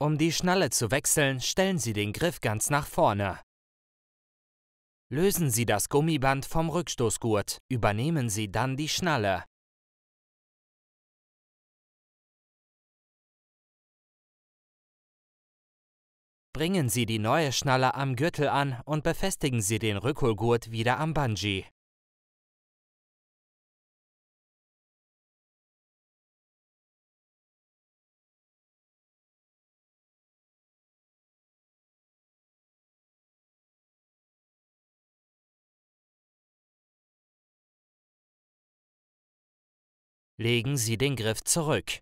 Um die Schnalle zu wechseln, stellen Sie den Griff ganz nach vorne. Lösen Sie das Gummiband vom Rückstoßgurt, übernehmen Sie dann die Schnalle. Bringen Sie die neue Schnalle am Gürtel an und befestigen Sie den Rückholgurt wieder am Bungee. Legen Sie den Griff zurück.